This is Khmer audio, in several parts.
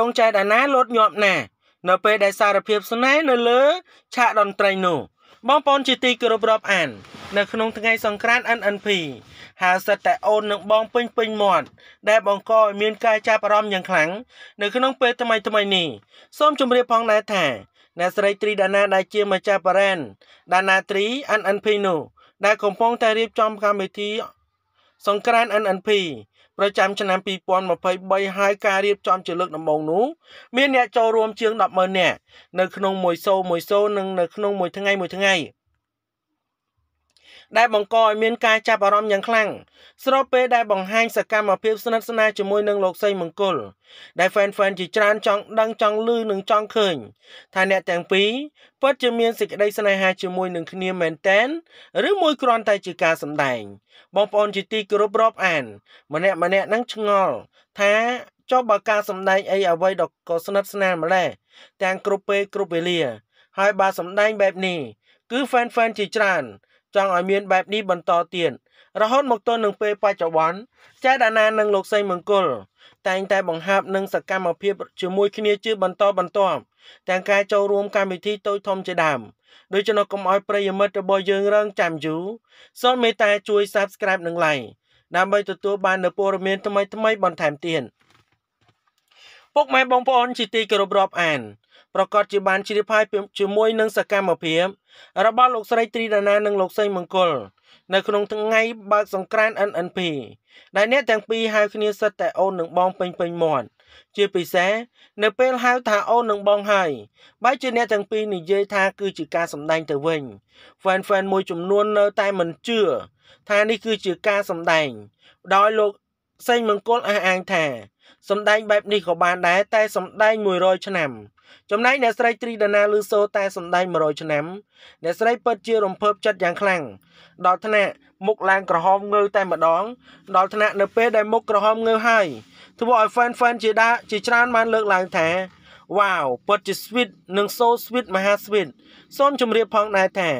ដងចែកអាណាលោតញាប់ណានៅពេលដែលសារភាពស្នេហ៍នៅលើឆាកតន្ត្រីនោះបងប្អូនជាទីគោរពរាប់អាននៅក្នុងថ្ងៃសង្ក្រាន្ត NNP ហើយសិតតែអូននឹងបងពេញពេញមាត់ដែលបង្កឲ្យ មានការចាប់អារម្មណ៍យ៉ាងខ្លាំងនៅក្នុងពេលថ្មីថ្មីនេះសូមជម្រាបផងដែរថាអ្នកស្រីត្រីដាណាដែលជាម្ចាស់បរ៉ែនដាណាត្រី NNP នោះដែលកំពុង តែរៀបចំកម្មវិធីសង្ក្រាន NNP ប្រចាំឆ្នាំ2023ហើយការរៀបចំជាលើកដំបូងនោះមានអ្នកចូលរួមជាង100,000នាក់នៅក្នុងមួយសូមួយសូនិងនៅក្នុងមួយថ្ងៃមួយថ្ងៃដែលបង្កឲ្យមានការចាប់អារម្មណ៍យ៉ាងខ្លាំងស្របពេលដែលបង្ហាញសកម្មភាពស្និទ្ធស្នាលជាមួយនឹងលោកសីមង្គលដែល fan fan ជាច្រើនចង់ដឹងចង់ឮនិងចង់ឃើញថាអ្នកទាំងពីរពិតជាមានសេចក្តីស្នេហាជាមួយនឹងគ្នាមែនតែនឬមួយគ្រាន់តែជាការសម្ដែង បងប្អូនជាទីគោរពរាប់អាន ម្នាក់ម្នាក់នឹងឆ្ងល់ថាចុះបើការសម្ដែងអីអ្វីដ៏ក៏ស្និទ្ធស្នាលម្ល៉េះទាំងគ្រប់ពេលគ្រប់វេលាហើយបើសម្ដែងបែបនេះគឺ fan fan ជាច្រើនចង់ឲ្យមានបែបនេះបន្តទៀតរហូតមកទល់នឹងពេលបច្ចុប្បន្នចែកអាណានិងលោកសី មង្គលតែងតែបង្ហើបនឹងសកម្មភាពជាមួយគ្នាជាបន្តបន្ទាប់ទាំងការចូលរួមកម្មវិធីតូចធំជាដើមដូច្នោះកុំឲ្យប្រិយមិត្តរបស់យើងរងចាំយូរសូមមេត្តាជួយ Subscribe និង Like ដើម្បីទទួលបាននូវព័ត៌មានថ្មីៗបន្ថែមទៀតពុកម៉ែបងប្អូនជាទីគោរពរាប់អានប្រកាសជាបានជ្រាបហើយជាមួយនឹងសកម្មភាពរបស់លោកស្រីត្រីដាណានិងលោកសេងមង្គលនៅក្នុងថ្ងៃបើកសង្ក្រាន្ត NNP ដែលអ្នកទាំងពីរហៅគ្នាសិតតែអូននឹងបងពេញពេញមាត់ជាពិសេសនៅពេលហៅថាអូននឹងបងហើយបែរជាអ្នកទាំងពីរនិយាយថាគឺជាការសម្ដែងទៅវិញ fan fan មួយចំនួននៅតែមិនជឿថានេះគឺជាការសម្ដែងដោយលោកសេងមង្គលអះអាង ថាសម្ដែងបែបនេះក៏បានដែរតែសម្ដែង100ឆ្នាំ ចំណែកអ្នកស្រីត្រីដាណាលឺសូតែសម្ដែង100ឆ្នាំអ្នកស្រីពិតជារំភើបចិត្តយ៉ាងខ្លាំងដល់ថ្នាក់មុខឡើងក្រហមងើតែម្ដងដល់ថ្នាក់នៅពេលដែលមុខក្រហមងើហើយធ្វើឲ្យ fan fan ជាដាជាច្រើនបានលើកឡើង ថាវ៉ាវពិតជា sweet និង so sweet មហា sweet សូមជម្រាបផងដែរថា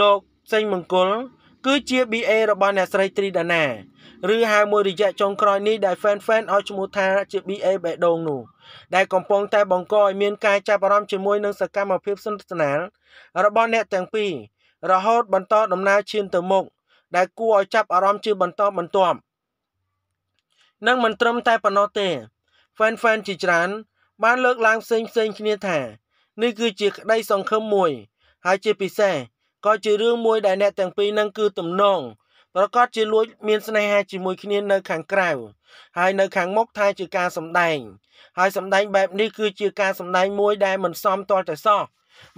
លោកសេងមង្គលគឺជា BA របស់អ្នកស្រីត្រីដាណាឬហៅមួយរយៈចុងក្រោយនេះដែល fan fan ឲ្យឈ្មោះថាជា BA បេះដូងនោះដែលកំពុងតែបង្កឲ្យមានការចាប់អារម្មណ៍ជាមួយនឹងសកម្មភាពសន្ទនារបស់អ្នកទាំងពីររហូតបន្តដំណើរឈានទៅមុខដែលគួរឲ្យចាប់អារម្មណ៍ជាបន្តបន្ទាប់និងមិនត្រឹមតែប៉ុណ្ណោះទេ fan fan ជាច្រើនបាន លើកឡើងផ្សេងផ្សេងគ្នាថានេះគឺជាក្តីសង្ឃឹមមួយ ហើយជាពិសេសក៏ជារឿងមួយដែលអ្នកទាំងពីរនឹងគឺទំនងប្រកាសជាលួចមានស្នេហាជាមួយគ្នានៅ ខាងក្រៅហើយនៅខាងមុខថាជាការសម្ដែងហើយសម្ដែងបែបនេះគឺជាការសម្ដែងមួយដែលមិនសមទាល់តែសោះ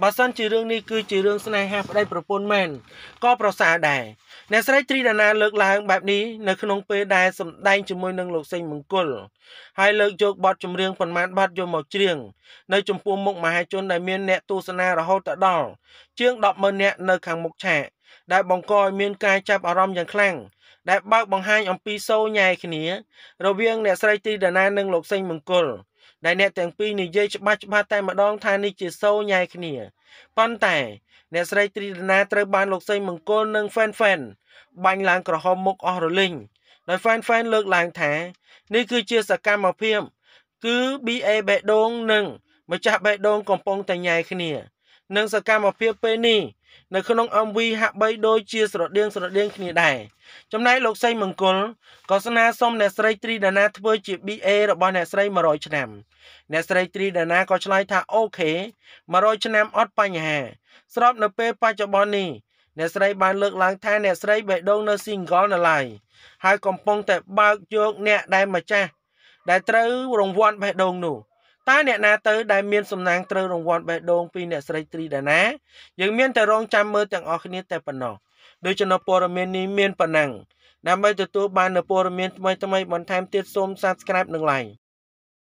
បើសិនជារឿងនេះគឺជារឿងស្នេហាប្តីប្រពន្ធមែនក៏ប្រសើរដែរអ្នកស្រីត្រីដាណា លើកឡើងបែបនេះនៅក្នុងពេលដែលសម្ដែងជាមួយនឹងលោកសេងមង្គលហើយលើកយកបទចម្រៀងប៉ុន្មានបទយកមកច្រៀងនៅចំពោះមុខមហាជនដែលមានអ្នកទស្សនារហូតដល់ជាង100000នាក់នៅខាងមុខឆាកដែលបង្កឲ្យមានការចាប់អារម្មណ៍យ៉ាងខ្លាំងដែលបើកបង្ហាញអំពីសូរញ៉ែគ្នារវាងអ្នកស្រីទីដាណា និងលោកសេងមង្គលដែលអ្នកទាំងពីរនិយាយច្បាស់ច្បាស់តែម្ដងថានេះជា សូរញ៉ៃគ្នាប៉ុន្តែអ្នកស្រីត្រីរណាត្រូវបានលោកសេងមង្គលនិង Fan Fan បាញ់ឡើងក្រហមមុខអស់រលីងដោយ Fan Fan លើកឡើងថានេះគឺជាសកម្មភាពគឺ BA បេះដូងនិង ម្ចាស់បេះដូងកំពុងតែញ៉ៃគ្នានិងសកម្មភាពពេលនេះនៅក្នុង MV ហាក់បីដូចជាស្រដៀងស្រដៀងគ្នាដែរចំណែកលោកសីមង្គលក៏ស្នើសុំអ្នកស្រីត្រីដាណាធ្វើជា BA របស់អ្នកស្រី100ឆ្នាំ អ្នកស្រីត្រីដាណាក៏ឆ្លើយថាអូខេ100ឆ្នាំអត់បញ្ហា ស្រប នៅពេលបច្ចុប្បន្ននេះអ្នកស្រីបានលើកឡើងថាអ្នកស្រីបេះដូងនៅ single នៅឡើយហើយកំពុង តែបើកយកអ្នកដែលម្ចាស់ដែលត្រូវរង្វាន់បេះដូងនោះតើអ្នកណាទៅដែលមានសំណាងត្រូវរង្វាន់បេះដូងពីអ្នកស្រីត្រីដាណាយើងមានតែរងចាំមើលទាំងអស់គ្នាតែប៉ុណ្ណោះដូចជានៅព័ត៌មាននេះមានប៉ុណ្ណឹងដើម្បីទទួលបាននូវព័ត៌មានថ្មីៗបន្ថែមទៀតសូម Subscribe និង Like